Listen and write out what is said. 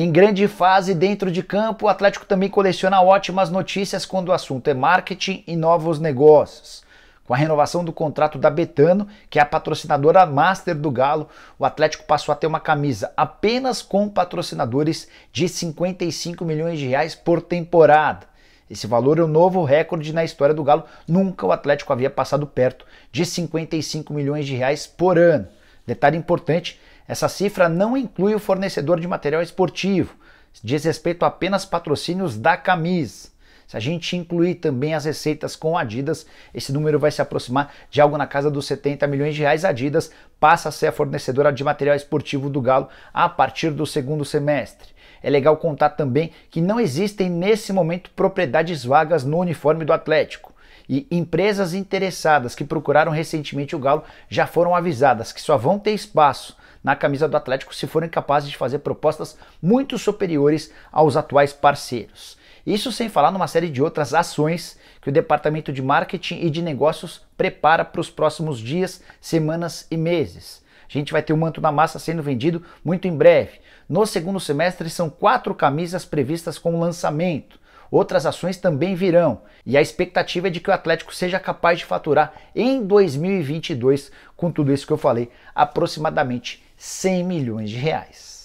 Em grande fase dentro de campo, o Atlético também coleciona ótimas notícias quando o assunto é marketing e novos negócios. Com a renovação do contrato da Betano, que é a patrocinadora master do Galo, o Atlético passou a ter uma camisa apenas com patrocinadores de 55 milhões de reais por temporada. Esse valor é um novo recorde na história do Galo. Nunca o Atlético havia passado perto de 55 milhões de reais por ano. Detalhe importante essa cifra não inclui o fornecedor de material esportivo, diz respeito a apenas patrocínios da camisa. Se a gente incluir também as receitas com Adidas, esse número vai se aproximar de algo na casa dos 70 milhões de reais. Adidas passa a ser a fornecedora de material esportivo do Galo a partir do segundo semestre. É legal contar também que não existem nesse momento propriedades vagas no uniforme do Atlético e empresas interessadas que procuraram recentemente o Galo já foram avisadas que só vão ter espaço na camisa do Atlético se forem capazes de fazer propostas muito superiores aos atuais parceiros. Isso sem falar numa série de outras ações que o departamento de marketing e de negócios prepara para os próximos dias, semanas e meses. A gente vai ter o manto na massa sendo vendido muito em breve. No segundo semestre, são quatro camisas previstas com lançamento. Outras ações também virão, e a expectativa é de que o Atlético seja capaz de faturar em 2022, com tudo isso que eu falei, aproximadamente 100 milhões de reais.